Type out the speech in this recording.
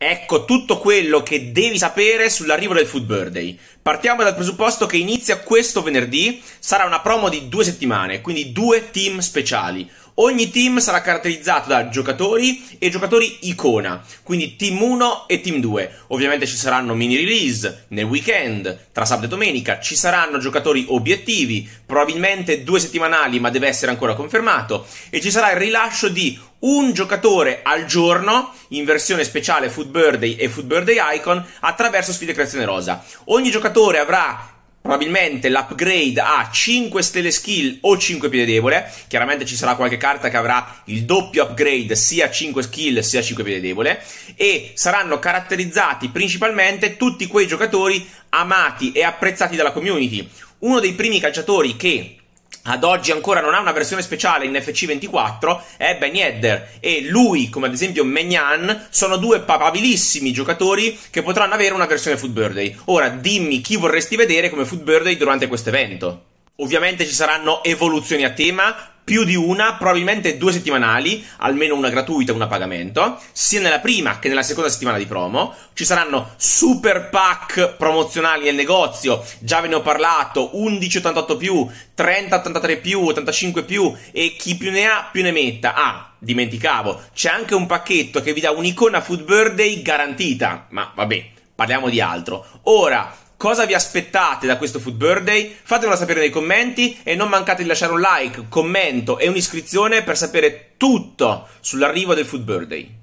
Ecco tutto quello che devi sapere sull'arrivo del Food Birthday. Partiamo dal presupposto che inizia questo venerdì, sarà una promo di due settimane, quindi due team speciali. Ogni team sarà caratterizzato da giocatori e giocatori icona, quindi team 1 e team 2. Ovviamente ci saranno mini release nel weekend, tra sabato e domenica, ci saranno giocatori obiettivi, probabilmente due settimanali, ma deve essere ancora confermato, e ci sarà il rilascio di un giocatore al giorno in versione speciale Food Birthday e Food Birthday Icon attraverso sfide creazione rosa. Ogni giocatore avrà probabilmente l'upgrade a 5 stelle skill o 5 piede debole. Chiaramente ci sarà qualche carta che avrà il doppio upgrade sia 5 skill sia 5 piede debole. E saranno caratterizzati principalmente tutti quei giocatori amati e apprezzati dalla community. Uno dei primi calciatori che ad oggi ancora non ha una versione speciale in FC24 è Ben Yedder e lui, come ad esempio Megnan, sono due papabilissimi giocatori che potranno avere una versione Food Birthday. Ora dimmi chi vorresti vedere come Food Birthday durante questo evento. Ovviamente ci saranno evoluzioni a tema, più di una, probabilmente due settimanali, almeno una gratuita, una a pagamento, sia nella prima che nella seconda settimana di promo. Ci saranno super pack promozionali nel negozio, già ve ne ho parlato, 11,88+, 30,83+, 85+, e chi più ne ha più ne metta. Ah, dimenticavo, c'è anche un pacchetto che vi dà un'icona Food Birthday garantita, ma vabbè, parliamo di altro. Ora, Cosa vi aspettate da questo Food Birthday? Fatemelo sapere nei commenti e non mancate di lasciare un like, un commento e un'iscrizione per sapere tutto sull'arrivo del Food Birthday.